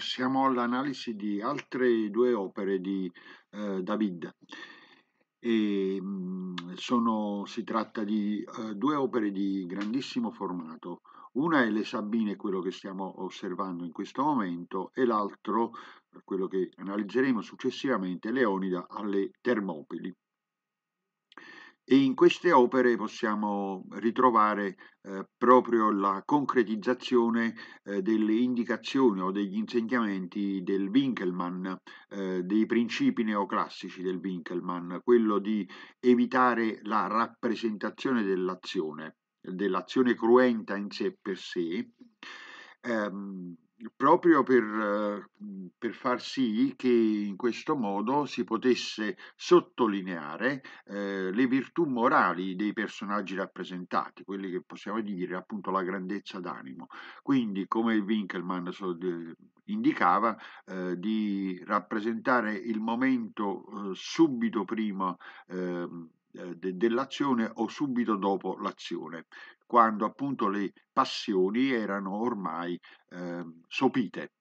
passiamo all'analisi di altre due opere di eh, David. E, mm, sono, si tratta di eh, due opere di grandissimo formato. Una è le Sabine, quello che stiamo osservando in questo momento, e l'altro, quello che analizzeremo successivamente, Leonida alle Termopili e in queste opere possiamo ritrovare eh, proprio la concretizzazione eh, delle indicazioni o degli insegnamenti del Winkelmann, eh, dei principi neoclassici del Winkelmann, quello di evitare la rappresentazione dell'azione, dell'azione cruenta in sé per sé. Ehm, proprio per, mhmm, per, far sì che in questo modo si potesse sottolineare eh, le virtù morali dei personaggi rappresentati, quelli che possiamo dire appunto la grandezza d'animo. Quindi, come Winkelmann indicava, eh, di rappresentare il momento eh, subito prima ehm, eh, de, dell'azione o subito dopo l'azione, quando appunto le passioni erano ormai eh, sopite.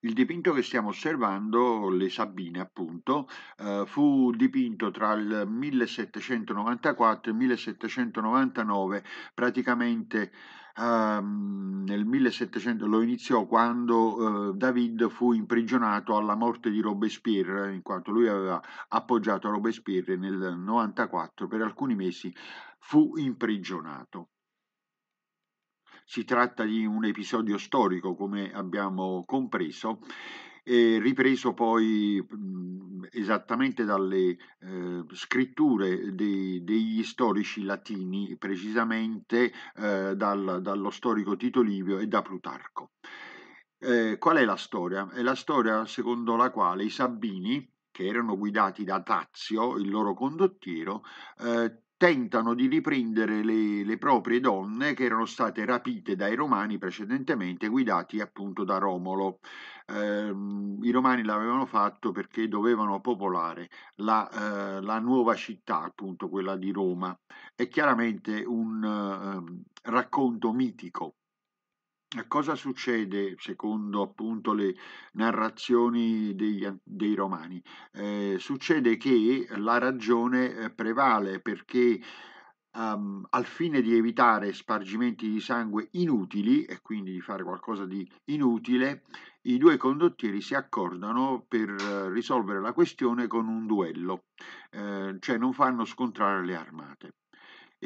Il dipinto che stiamo osservando, le Sabine appunto, eh, fu dipinto tra il 1794 e il 1799, praticamente ehm, nel 1700 lo iniziò quando eh, David fu imprigionato alla morte di Robespierre, in quanto lui aveva appoggiato Robespierre nel 94, per alcuni mesi fu imprigionato. Si tratta di un episodio storico, come abbiamo compreso, e ripreso poi mh, mhmm, esattamente dalle eh, scritture dei, degli storici latini, precisamente eh, dal, dallo storico Tito Livio e da Plutarco. Eh, qual è la storia? È la storia secondo la quale i Sabini, che erano guidati da Tazio, il loro condottiero, eh, tentano di riprendere le, le proprie donne che erano state rapite dai romani precedentemente, guidati appunto da Romolo. Eh, I romani l'avevano fatto perché dovevano popolare la, eh, la, nuova città, appunto quella di Roma. È chiaramente un eh, racconto mitico cosa succede secondo appunto le narrazioni degli, dei romani? Eh, succede che la ragione eh, prevale perché um, al fine di evitare spargimenti di sangue inutili e quindi di fare qualcosa di inutile, i due condottieri si accordano per eh, risolvere la questione con un duello, eh, cioè non fanno scontrare le armate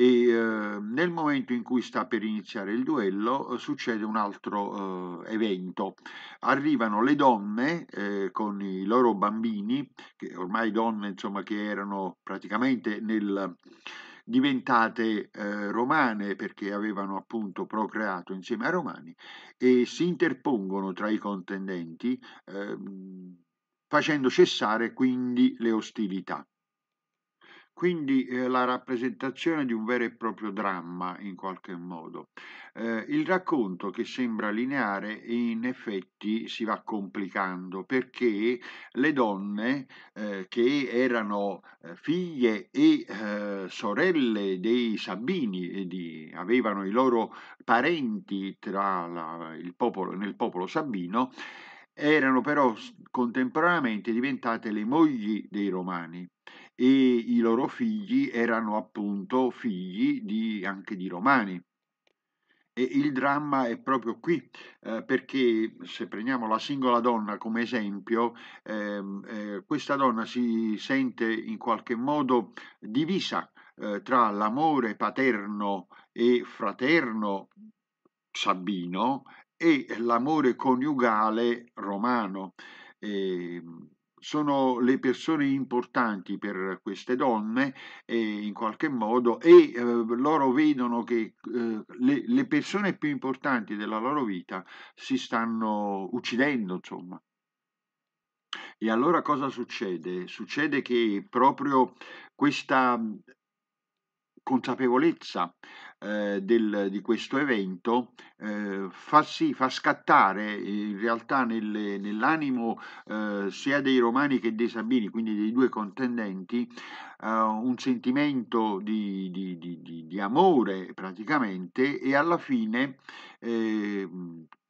e eh, nel momento in cui sta per iniziare il duello eh, succede un altro eh, evento. Arrivano le donne eh, con i loro bambini, che ormai donne insomma che erano praticamente nel, diventate eh, romane perché avevano appunto procreato insieme ai romani e si interpongono tra i contendenti ehm, facendo cessare quindi le ostilità quindi eh, la rappresentazione di un vero e proprio dramma in qualche modo. Eh, il racconto che sembra lineare in effetti si va complicando perché le donne eh, che erano eh, figlie e eh, sorelle dei Sabini di, avevano i loro parenti la, popolo, nel popolo sabino erano però contemporaneamente diventate le mogli dei romani e i loro figli erano appunto figli di, anche di romani. E il dramma è proprio qui, eh, perché se prendiamo la singola donna come esempio, ehm, eh, questa donna si sente in qualche modo divisa eh, tra l'amore paterno e fraterno sabino e l'amore coniugale romano. Ehm, sono le persone importanti per queste donne eh, in qualche modo e eh, loro vedono che eh, le, le, persone più importanti della loro vita si stanno uccidendo insomma e allora cosa succede succede che proprio questa consapevolezza eh, del, di questo evento eh, fa, sì, fa scattare in realtà nel, nell'animo eh, sia dei romani che dei sabini, quindi dei due contendenti, eh, un sentimento di, di, di, di, amore praticamente e alla fine eh,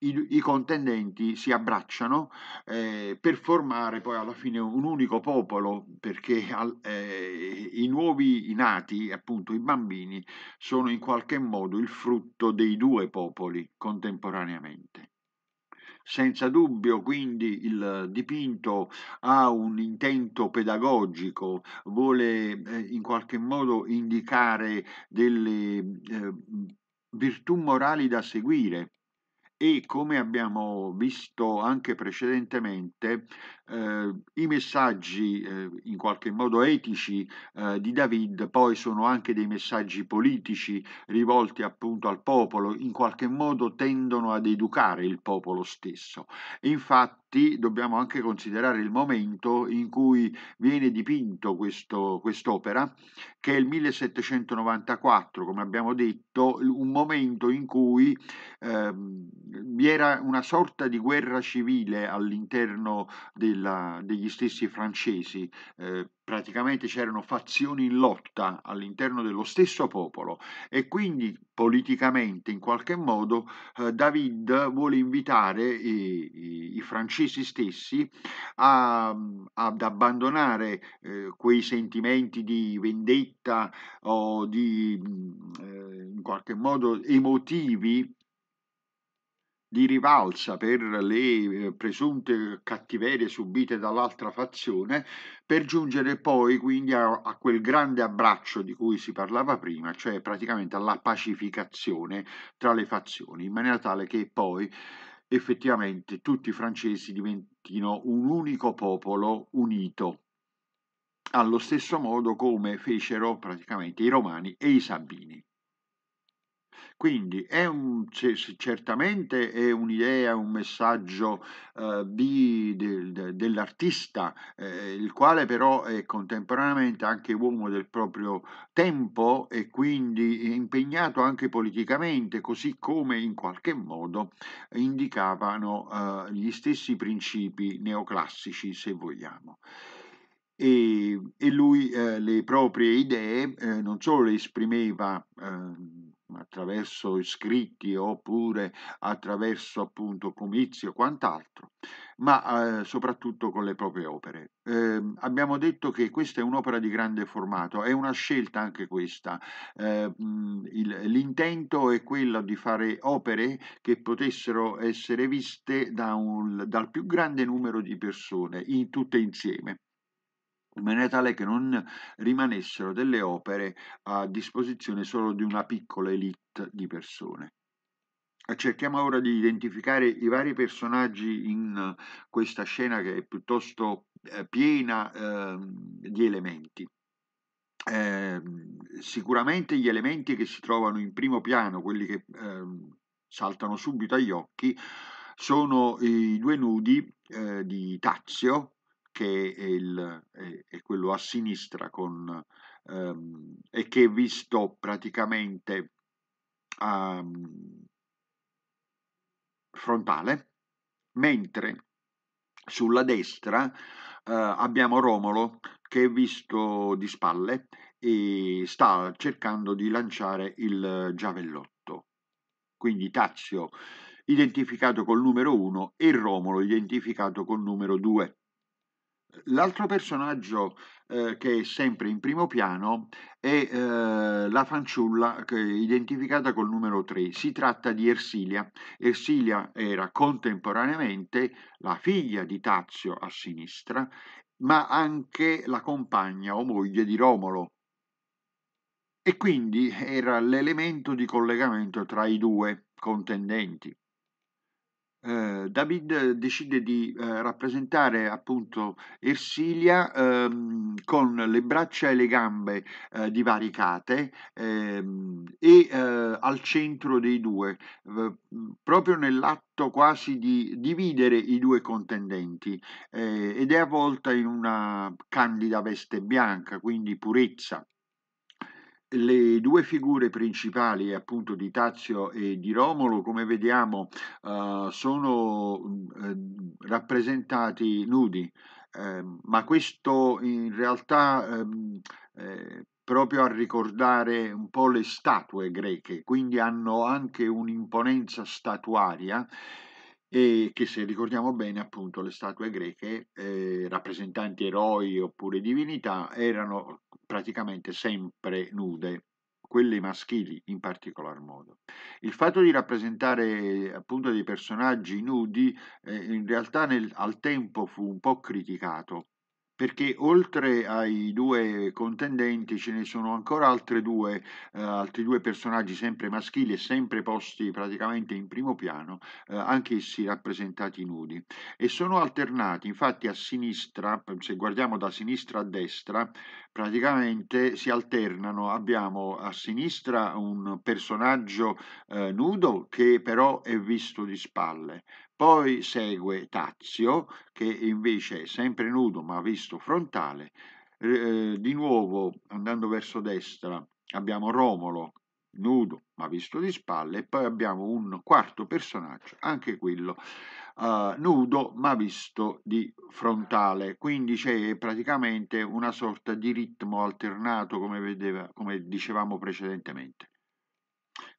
i, i, contendenti si abbracciano eh, per formare poi alla fine un unico popolo perché al, eh, i nuovi nati, appunto i bambini, sono in qualche modo il frutto dei due popoli contemporaneamente. Senza dubbio quindi il dipinto ha un intento pedagogico, vuole eh, in qualche modo indicare delle eh, virtù morali da seguire e come abbiamo visto anche precedentemente eh, i messaggi eh, in qualche modo etici eh, di David poi sono anche dei messaggi politici rivolti appunto al popolo in qualche modo tendono ad educare il popolo stesso e infatti infatti dobbiamo anche considerare il momento in cui viene dipinto questo, quest'opera, che è il 1794, come abbiamo detto, un momento in cui eh, vi era una sorta di guerra civile all'interno degli stessi francesi. Eh, praticamente c'erano fazioni in lotta all'interno dello stesso popolo e quindi politicamente in qualche modo eh, David vuole invitare i, i, i francesi stessi a, ad abbandonare eh, quei sentimenti di vendetta o di mm, eh, in qualche modo emotivi di rivalsa per le eh, presunte cattiverie subite dall'altra fazione, per giungere poi quindi a, a, quel grande abbraccio di cui si parlava prima, cioè praticamente alla pacificazione tra le fazioni, in maniera tale che poi effettivamente tutti i francesi diventino un unico popolo unito, allo stesso modo come fecero praticamente i romani e i sabini. Quindi è un, certamente è un'idea, un messaggio eh, di, de, de, dell'artista, eh, il quale però è contemporaneamente anche uomo del proprio tempo e quindi impegnato anche politicamente, così come in qualche modo indicavano eh, gli stessi principi neoclassici, se vogliamo. E, e, lui eh, le proprie idee eh, non solo le esprimeva eh, attraverso iscritti oppure attraverso appunto comizi o quant'altro, ma eh, soprattutto con le proprie opere. Eh, abbiamo detto che questa è un'opera di grande formato, è una scelta anche questa. Eh, l'intento è quello di fare opere che potessero essere viste da un, dal più grande numero di persone, in, tutte insieme in maniera tale che non rimanessero delle opere a disposizione solo di una piccola elite di persone. Cerchiamo ora di identificare i vari personaggi in eh, questa scena che è piuttosto eh, piena eh, di elementi. Eh, sicuramente gli elementi che si trovano in primo piano, quelli che eh, saltano subito agli occhi, sono i due nudi eh, di Tazio, che è, il, è, è quello a sinistra con, ehm, e che è visto praticamente um, frontale, mentre sulla destra eh, abbiamo Romolo che è visto di spalle e sta cercando di lanciare il giavellotto. Quindi Tazio identificato col numero 1 e Romolo identificato col numero 2. L'altro personaggio eh, che è sempre in primo piano è eh, la fanciulla che è identificata col numero 3. Si tratta di Ersilia. Ersilia era contemporaneamente la figlia di Tazio a sinistra, ma anche la compagna o moglie di Romolo. E quindi era l'elemento di collegamento tra i due contendenti eh, David eh, decide di eh, rappresentare appunto Ersilia ehm, con le braccia e le gambe eh, divaricate ehm, e eh, al centro dei due, proprio nell'atto quasi di dividere i due contendenti eh, ed è avvolta in una candida veste bianca, quindi purezza le due figure principali appunto di Tazio e di Romolo, come vediamo, eh, sono mm, eh, rappresentati nudi, eh, ma questo in realtà ehm, eh, proprio a ricordare un po' le statue greche, quindi hanno anche un'imponenza statuaria e che se ricordiamo bene appunto le statue greche, eh, rappresentanti eroi oppure divinità, erano praticamente sempre nude quelle maschili in particolar modo. Il fatto di rappresentare appunto dei personaggi nudi eh, in realtà nel, al tempo fu un po' criticato perché oltre ai due contendenti ce ne sono ancora altre due, eh, altri due personaggi sempre maschili e sempre posti praticamente in primo piano, eh, anch'essi rappresentati nudi. E sono alternati, infatti a sinistra, se guardiamo da sinistra a destra, praticamente si alternano, abbiamo a sinistra un personaggio eh, nudo che però è visto di spalle, poi segue Tazio, che invece è sempre nudo ma visto frontale. Eh, di nuovo, andando verso destra, abbiamo Romolo, nudo ma visto di spalle. E poi abbiamo un quarto personaggio, anche quello eh, nudo ma visto di frontale. Quindi c'è praticamente una sorta di ritmo alternato, come, vedeva, come dicevamo precedentemente.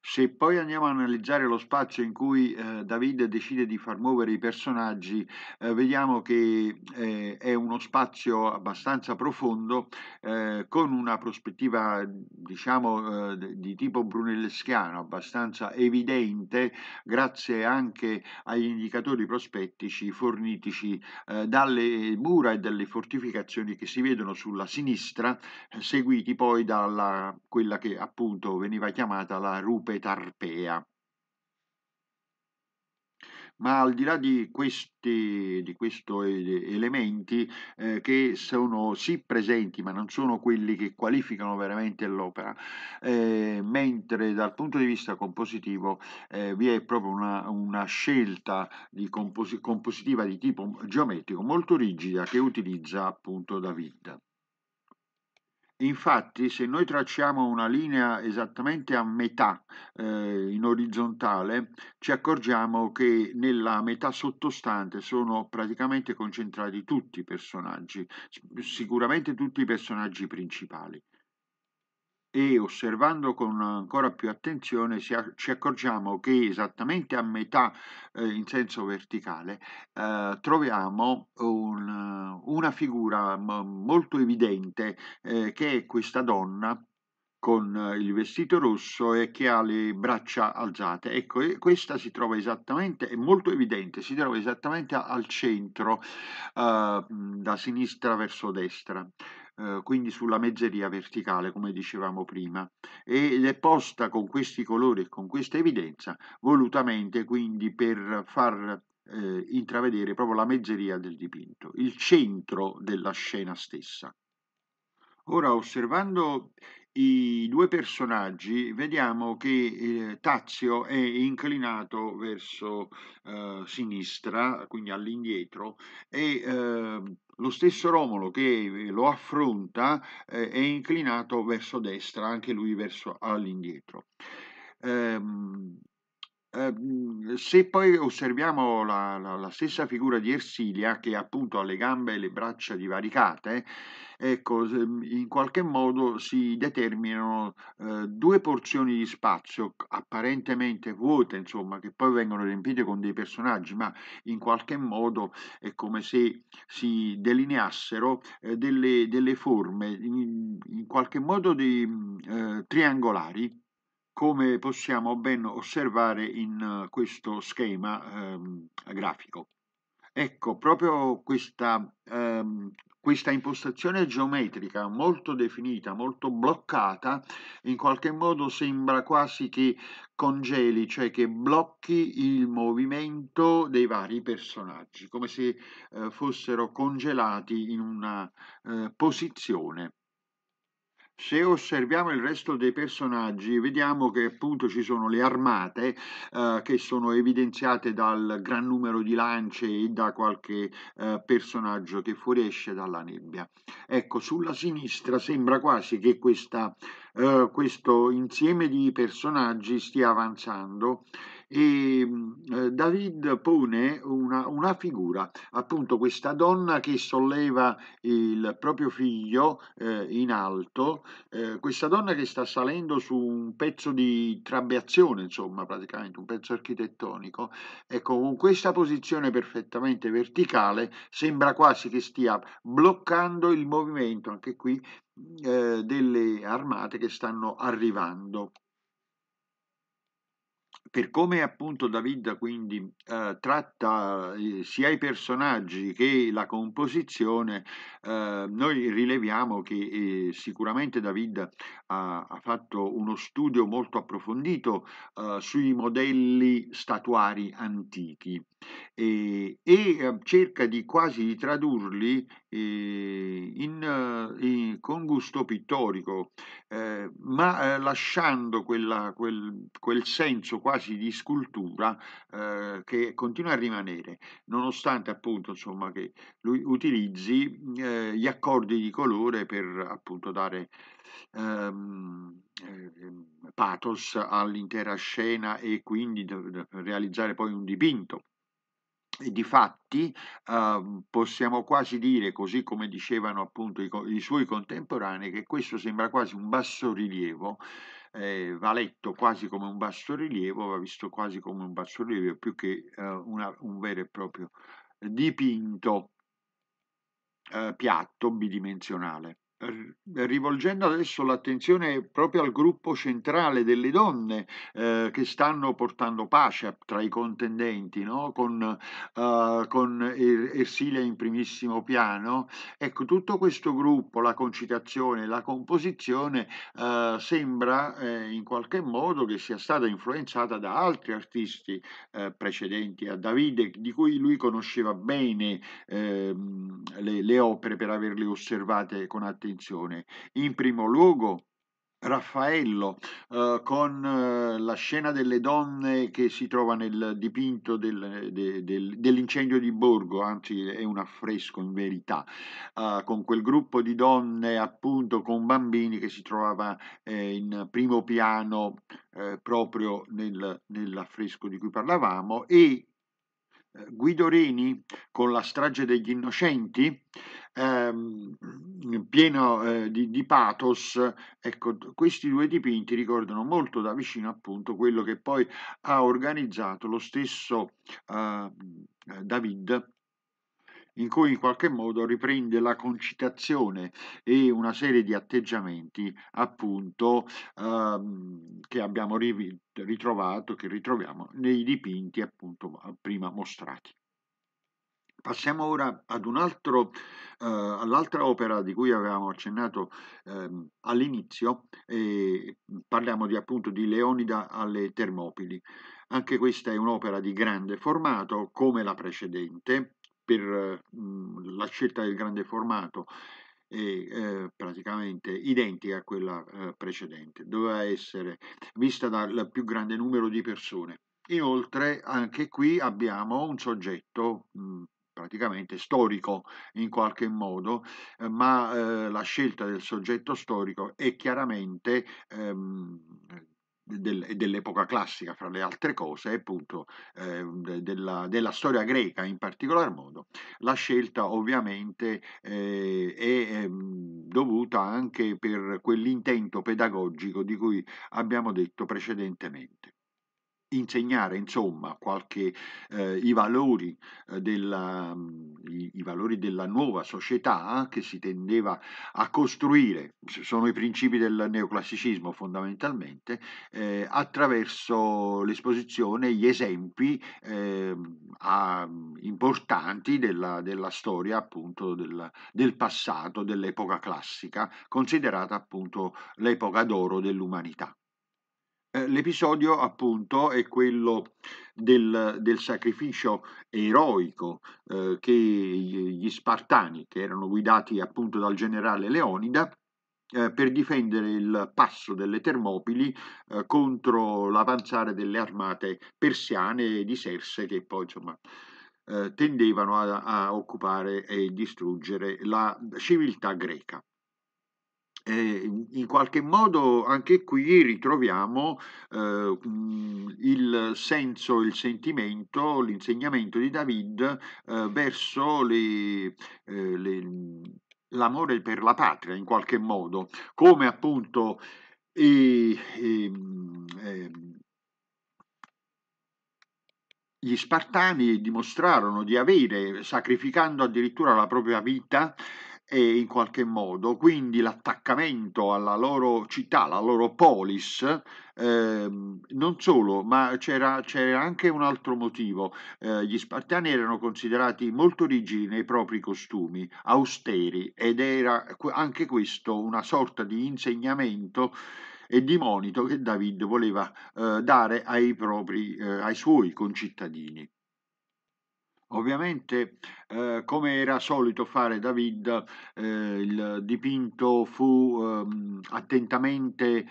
Se poi andiamo a analizzare lo spazio in cui eh, David decide di far muovere i personaggi, eh, vediamo che eh, è uno spazio abbastanza profondo eh, con una prospettiva, diciamo, eh, di tipo brunelleschiano, abbastanza evidente, grazie anche agli indicatori prospettici fornitici eh, dalle mura e dalle fortificazioni che si vedono sulla sinistra, seguiti poi dalla quella che appunto veniva chiamata la rupe rupe tarpea. Ma al di là di questi, di elementi eh, che sono sì presenti ma non sono quelli che qualificano veramente l'opera, eh, mentre dal punto di vista compositivo eh, vi è proprio una, una scelta di compos compositiva di tipo geometrico molto rigida che utilizza appunto David. Infatti, se noi tracciamo una linea esattamente a metà eh, in orizzontale, ci accorgiamo che nella metà sottostante sono praticamente concentrati tutti i personaggi, sicuramente tutti i personaggi principali e osservando con ancora più attenzione ci accorgiamo che esattamente a metà eh, in senso verticale eh, troviamo un, una figura molto evidente eh, che è questa donna con il vestito rosso e che ha le braccia alzate. Ecco, questa si trova esattamente, è molto evidente, si trova esattamente al centro, eh, da sinistra verso destra. Eh, quindi sulla mezzeria verticale come dicevamo prima ed è posta con questi colori e con questa evidenza volutamente quindi per far eh, intravedere proprio la mezzeria del dipinto, il centro della scena stessa. Ora, osservando i due personaggi vediamo che eh, Tazio è inclinato verso eh, sinistra, quindi all'indietro, e eh, lo stesso Romolo che eh, lo affronta eh, è inclinato verso destra, anche lui verso all'indietro. Ehm, Ehm, se poi osserviamo la, la, la, stessa figura di Ersilia, che appunto ha le gambe e le braccia divaricate, ecco, in qualche modo si determinano eh, due porzioni di spazio apparentemente vuote, insomma, che poi vengono riempite con dei personaggi, ma in qualche modo è come se si delineassero eh, delle, delle, forme, in, in, qualche modo di, eh, triangolari come possiamo ben osservare in eh, questo schema ehm, grafico. Ecco, proprio questa, ehm, questa impostazione geometrica molto definita, molto bloccata, in qualche modo sembra quasi che congeli, cioè che blocchi il movimento dei vari personaggi, come se eh, fossero congelati in una eh, posizione se osserviamo il resto dei personaggi vediamo che appunto ci sono le armate eh, che sono evidenziate dal gran numero di lance e da qualche eh, personaggio che fuoriesce dalla nebbia. Ecco, sulla sinistra sembra quasi che questa, eh, questo insieme di personaggi stia avanzando e mm, eh, David pone una, una, figura, appunto questa donna che solleva il proprio figlio eh, in alto, eh, questa donna che sta salendo su un pezzo di trabeazione, insomma praticamente un pezzo architettonico, ecco con questa posizione perfettamente verticale sembra quasi che stia bloccando il movimento anche qui eh, delle armate che stanno arrivando per come appunto David quindi eh, tratta eh, sia i personaggi che la composizione, eh, noi rileviamo che eh, sicuramente David ha, ha, fatto uno studio molto approfondito eh, sui modelli statuari antichi e, e ehm, cerca di quasi di tradurli ehm, eh, in, in, con gusto pittorico, eh, ma eh, lasciando quella, quel, quel, senso quasi di scultura eh, che continua a rimanere, nonostante appunto insomma, che lui utilizzi eh, gli accordi di colore per appunto dare ehm, ehm pathos all'intera scena e quindi realizzare poi un dipinto. E Difatti eh, uhm, possiamo quasi dire, così come dicevano appunto i, i suoi contemporanei, che questo sembra quasi un bassorilievo eh, va letto quasi come un bassorilievo, va visto quasi come un bassorilievo più che eh, una, un vero e proprio dipinto eh, piatto bidimensionale rivolgendo adesso l'attenzione proprio al gruppo centrale delle donne eh, che stanno portando pace tra i contendenti, no? con, eh, con er-, Ersilia in primissimo piano, ecco tutto questo gruppo, la concitazione, la composizione eh, sembra eh, in qualche modo che sia stata influenzata da altri artisti eh, precedenti a Davide, di cui lui conosceva bene ehm, le, le opere per averle osservate con attenzione attenzione. In primo luogo Raffaello eh, con eh, la scena delle donne che si trova nel dipinto del, de, del, dell'incendio di Borgo, anzi è un affresco in verità, eh, con quel gruppo di donne appunto con bambini che si trovava eh, in primo piano eh, proprio nel, nell'affresco di cui parlavamo e eh, Guido Reni con la strage degli innocenti ehm, pieno eh, di, di, pathos, ecco, questi due dipinti ricordano molto da vicino appunto quello che poi ha organizzato lo stesso eh, David in cui in qualche modo riprende la concitazione e una serie di atteggiamenti appunto ehm, che abbiamo ritrovato, che ritroviamo nei dipinti appunto prima mostrati. Passiamo ora ad un altro, eh, all'altra opera di cui avevamo accennato eh, all'inizio, parliamo di, appunto di Leonida alle Termopili. Anche questa è un'opera di grande formato come la precedente, per eh, la scelta del grande formato è eh, praticamente identica a quella eh, precedente, doveva essere vista dal più grande numero di persone. Inoltre anche qui abbiamo un soggetto mh, mm, praticamente storico in qualche modo, eh, ma eh, la scelta del soggetto storico è chiaramente ehm, del, dell'epoca classica, fra le altre cose, appunto eh, della, della, storia greca in particolar modo. La scelta ovviamente eh, è, è ehm, dovuta anche per quell'intento pedagogico di cui abbiamo detto precedentemente insegnare insomma qualche, eh, i, valori, eh, della, mm, i, i, valori della, nuova società che si tendeva a costruire, sono i principi del neoclassicismo fondamentalmente, eh, attraverso l'esposizione, gli esempi ehm, a, mm, importanti della, della, storia appunto del, del passato, dell'epoca classica, considerata appunto l'epoca d'oro dell'umanità. Eh, l'episodio appunto è quello del, del sacrificio eroico eh, che gli Spartani, che erano guidati appunto dal generale Leonida, eh, per difendere il passo delle Termopili eh, contro l'avanzare delle armate persiane e di Serse che poi insomma eh, tendevano a, a occupare e distruggere la civiltà greca. Ehm, in qualche modo anche qui ritroviamo eh, il senso, il sentimento, l'insegnamento di David eh, verso le, eh, le, l'amore per la patria in qualche modo, come appunto i, i, ehm, ehm, gli Spartani dimostrarono di avere, sacrificando addirittura la propria vita, eh, in qualche modo, quindi l'attaccamento alla loro città, alla loro polis, eh, non solo, ma c'era, c'era, anche un altro motivo. Eh, gli spartani erano considerati molto rigidi nei propri costumi, austeri, ed era anche questo una sorta di insegnamento e di monito che David voleva eh, dare ai, propri, eh, ai suoi concittadini. Ovviamente, eh, come era solito fare David, eh, il dipinto fu ehm, eh, attentamente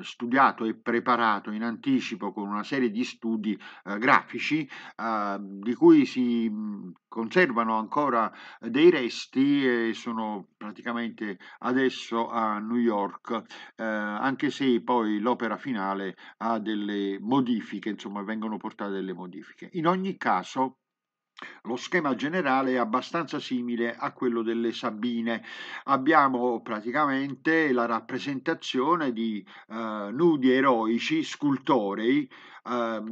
studiato e preparato in anticipo con una serie di studi eh, grafici ehm, di cui si mm, conservano ancora dei resti e sono praticamente adesso a New York, eh, anche se poi l'opera finale ha delle modifiche, insomma vengono portate delle modifiche. In ogni caso, caso lo schema generale è abbastanza simile a quello delle Sabine. Abbiamo praticamente la rappresentazione di eh, nudi eroici, scultorei, eh,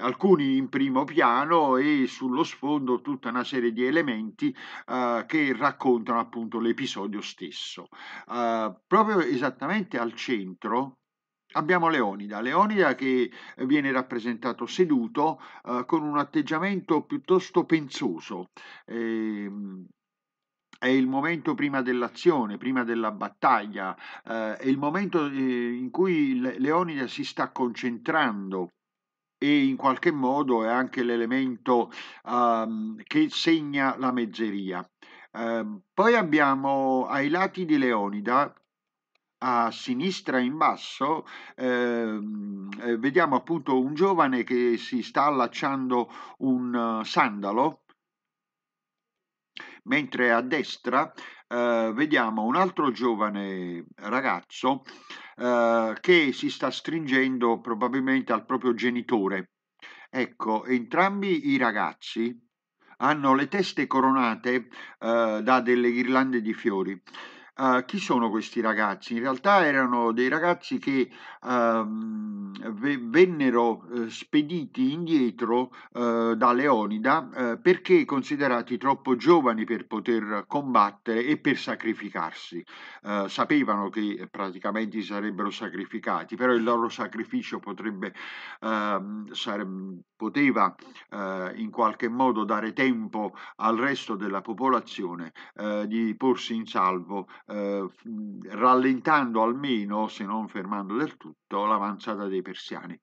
alcuni in primo piano e sullo sfondo tutta una serie di elementi eh, che raccontano appunto l'episodio stesso. Eh, proprio esattamente al centro Abbiamo Leonida, Leonida che eh, viene rappresentato seduto eh, con un atteggiamento piuttosto pensoso. Eh, è il momento prima dell'azione, prima della battaglia, eh, è il momento eh, in cui Leonida si sta concentrando e in qualche modo è anche l'elemento ehm, che segna la mezzeria. Ehm, poi abbiamo ai lati di Leonida a sinistra in basso ehm, eh, vediamo appunto un giovane che si sta allacciando un eh, sandalo mentre a destra eh, vediamo un altro giovane ragazzo eh, che si sta stringendo probabilmente al proprio genitore ecco entrambi i ragazzi hanno le teste coronate eh, da delle ghirlande di fiori Uh, chi sono questi ragazzi? In realtà erano dei ragazzi che uh, vennero uh, spediti indietro eh, da Leonida eh, perché considerati troppo giovani per poter combattere e per sacrificarsi. sapevano che praticamente si sarebbero sacrificati, però il loro sacrificio potrebbe, ehm, sare- poteva in qualche modo dare tempo al resto della popolazione di porsi in salvo eh, rallentando almeno, se non fermando del tutto, l'avanzata dei persiani.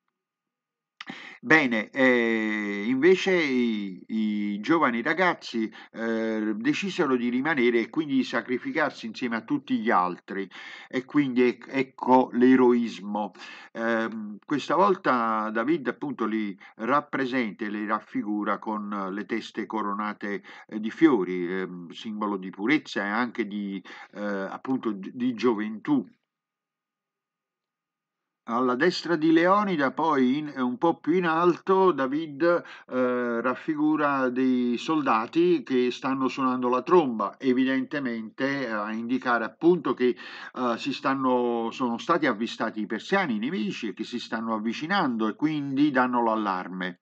Bene, eh, invece i, i, giovani ragazzi eh, decisero di rimanere e quindi di sacrificarsi insieme a tutti gli altri e quindi ecco l'eroismo. Eh, questa volta David appunto li rappresenta e li raffigura con le teste coronate eh, di fiori, ehm, simbolo di purezza e anche di, eh, appunto, di, di gioventù alla destra di Leonida, poi in, un po' più in alto, David eh, raffigura dei soldati che stanno suonando la tromba, evidentemente eh, a indicare appunto che eh, si stanno, sono stati avvistati i persiani, i nemici, che si stanno avvicinando e quindi danno l'allarme.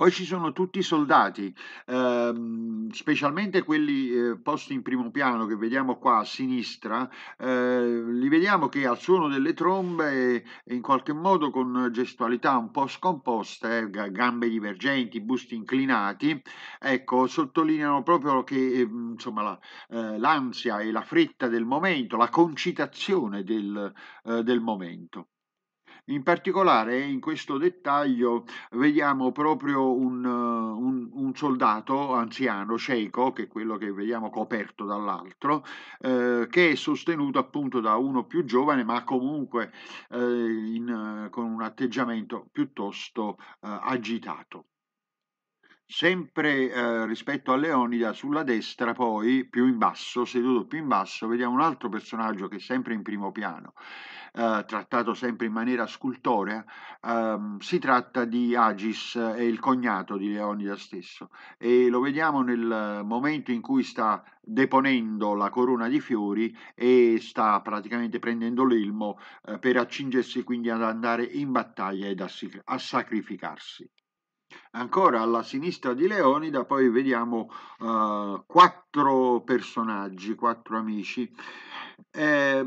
Poi ci sono tutti i soldati, ehm, specialmente quelli eh, posti in primo piano che vediamo qua a sinistra, eh, li vediamo che al suono delle trombe in qualche modo con gestualità un po' scomposte, eh, gambe divergenti, busti inclinati, ecco, sottolineano proprio che ehm, insomma, la, eh, l'ansia e la fretta del momento, la concitazione del, eh, del momento. In particolare in questo dettaglio vediamo proprio un, un, un soldato anziano, cieco, che è quello che vediamo coperto dall'altro, eh, che è sostenuto appunto da uno più giovane ma comunque eh, in, con un atteggiamento piuttosto eh, agitato. Sempre eh, rispetto a Leonida, sulla destra poi, più in basso, seduto più in basso, vediamo un altro personaggio che è sempre in primo piano, eh, trattato sempre in maniera scultorea, ehm, si tratta di Agis, è il cognato di Leonida stesso e lo vediamo nel momento in cui sta deponendo la corona di fiori e sta praticamente prendendo l'elmo eh, per accingersi quindi ad andare in battaglia ed a, a sacrificarsi. Ancora alla sinistra di Leonida poi vediamo eh, quattro personaggi, quattro amici. Eh,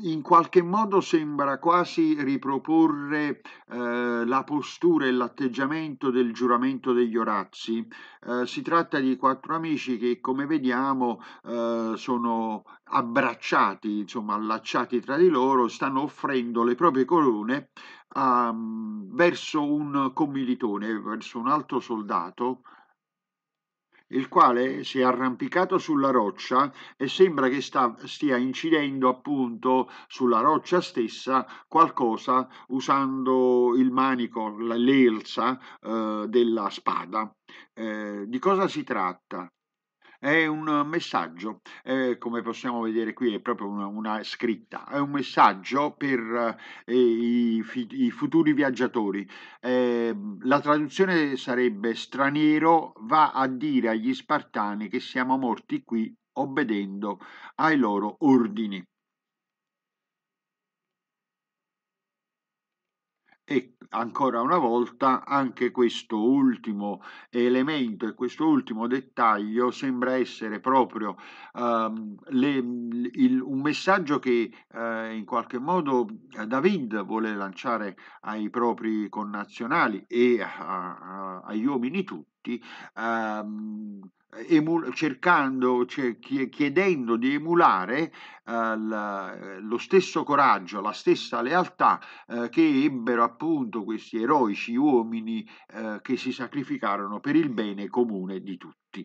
in qualche modo sembra quasi riproporre eh, la postura e l'atteggiamento del giuramento degli Orazzi. Eh, si tratta di quattro amici che, come vediamo, eh, sono abbracciati, insomma allacciati tra di loro, stanno offrendo le proprie corone um, verso un commilitone, verso un altro soldato, il quale si è arrampicato sulla roccia e sembra che sta, stia incidendo appunto sulla roccia stessa qualcosa usando il manico, l'elsa eh, della spada. Eh, di cosa si tratta? è un messaggio, eh, come possiamo vedere qui è proprio una, una scritta, è un messaggio per eh, i, i, futuri viaggiatori. Eh, la traduzione sarebbe straniero va a dire agli spartani che siamo morti qui obbedendo ai loro ordini. e ancora una volta anche questo ultimo elemento e questo ultimo dettaglio sembra essere proprio um, le, il, un messaggio che uh, in qualche modo eh, David vuole lanciare ai propri connazionali e a, a, agli uomini tutti oggetti, ehm, emul- cercando, cioè, chiedendo di emulare eh, la, lo stesso coraggio, la stessa lealtà eh, che ebbero appunto questi eroici uomini eh, che si sacrificarono per il bene comune di tutti.